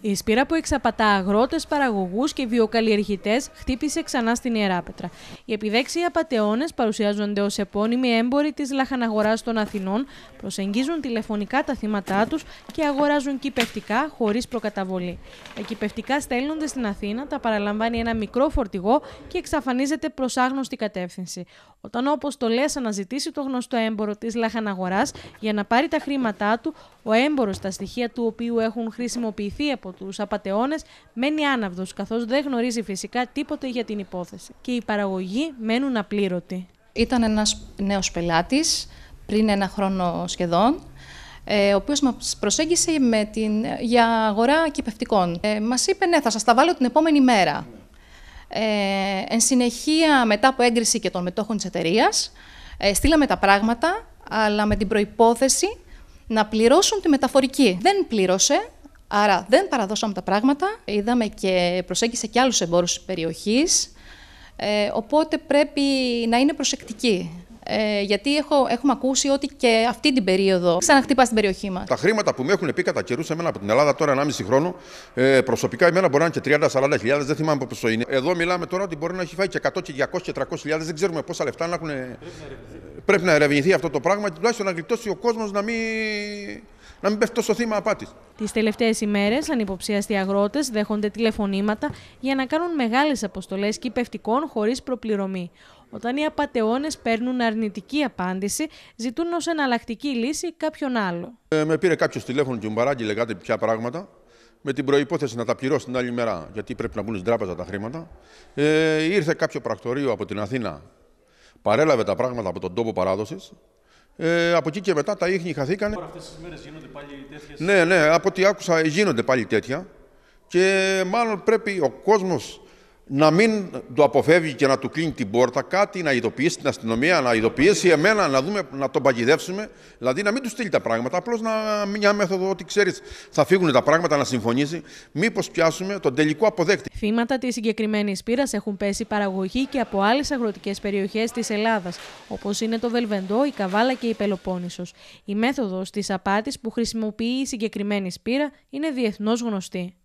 Η σπήρα που εξαπατά αγρότες, παραγωγούς και βιοκαλλιεργητές χτύπησε ξανά στην Ιεράπετρα. Οι επιδέξιοι απαταιώνες παρουσιάζονται ως επώνυμοι έμποροι της λαχαναγοράς των Αθηνών, προσεγγίζουν τηλεφωνικά τα θύματα τους και αγοράζουν κυπευτικά χωρίς προκαταβολή. Τα κυπευτικά στέλνονται στην Αθήνα, τα παραλαμβάνει ένα μικρό φορτηγό και εξαφανίζεται προς άγνωστη κατεύθυνση. Όταν ο αποστολέ αναζητήσει το γνωστό έμπορο της λαχαναγοράς για να πάρει τα χρήματά του, ο έμπορο, τα στοιχεία του οποίου έχουν χρησιμοποιηθεί από τους απαταιώνε, μένει άναυδος, καθώς δεν γνωρίζει φυσικά τίποτε για την υπόθεση. Και οι παραγωγοί μένουν απλήρωτοι. Ήταν ένας νέος πελάτης πριν ένα χρόνο σχεδόν, ε, ο οποίος μας προσέγγισε με την, για αγορά κυπευτικών. Ε, είπε, ναι, θα σας τα βάλω την επόμενη μέρα. Ε, εν συνεχεία, μετά από έγκριση και των μετόχων της εταιρείας, ε, στείλαμε τα πράγματα, αλλά με την προϋπόθεση να πληρώσουν τη μεταφορική. Δεν πλήρωσε, άρα δεν παραδώσαμε τα πράγματα. Είδαμε και προσέγγισε και άλλους εμπόρους της περιοχής, ε, οπότε πρέπει να είναι προσεκτική. Ε, γιατί έχω, έχουμε ακούσει ότι και αυτή την περίοδο ξαναχτύπα στην περιοχή μας. Τα χρήματα που με έχουν πει κατά καιρούς εμένα από την Ελλάδα τώρα 1,5 χρόνο, ε, προσωπικά εμένα μπορεί να είναι και 30-40 δεν θυμάμαι πόσο είναι. Εδώ μιλάμε τώρα ότι μπορεί να έχει φάει και 100 και 200 και 300 χιλιάδες, δεν ξέρουμε πόσα λεφτά να έχουν. Πρέπει να, ερευνηθεί αυτό το πράγμα και τουλάχιστον να γλιτώσει ο κόσμος να μην να μην πέφτει στο θύμα απάτης. Τις τελευταίες ημέρες, ανυποψίαστοι αγρότες δέχονται τηλεφωνήματα για να κάνουν μεγάλες αποστολές κυπευτικών χωρίς προπληρωμή. Όταν οι απαταιώνες παίρνουν αρνητική απάντηση, ζητούν ως εναλλακτική λύση κάποιον άλλο. Ε, με πήρε κάποιος τηλέφωνο και μου παράγγειλε κάτι πια πράγματα με την προπόθεση να τα πληρώσει την άλλη μέρα, γιατί πρέπει να μπουν στην τράπεζα τα χρήματα. Ε, ήρθε κάποιο πρακτορείο από την Αθήνα, παρέλαβε τα πράγματα από τον τόπο παράδοσης. Ε, από εκεί και μετά τα ίχνη χαθήκανε. Τώρα αυτές τις μέρες γίνονται πάλι τέτοιες. Ναι, ναι, από ό,τι άκουσα ε, γίνονται πάλι τέτοια. Και μάλλον πρέπει ο κόσμος να μην το αποφεύγει και να του κλείνει την πόρτα, κάτι να ειδοποιήσει την αστυνομία, να ειδοποιήσει εμένα, να δούμε, να τον παγιδεύσουμε. Δηλαδή να μην του στείλει τα πράγματα, απλώς μια μέθοδο ότι ξέρεις, θα φύγουν τα πράγματα, να συμφωνήσει. Μήπως πιάσουμε τον τελικό αποδέκτη. Θύματα της συγκεκριμένης πείρας έχουν πέσει παραγωγή και από άλλες αγροτικές περιοχές της Ελλάδας, όπως είναι το Βελβεντό, η Καβάλα και η Πελοπόννησος. Η μέθοδος της απάτης που χρησιμοποιεί η συγκεκριμένη σπήρα είναι διεθνώς γνωστή.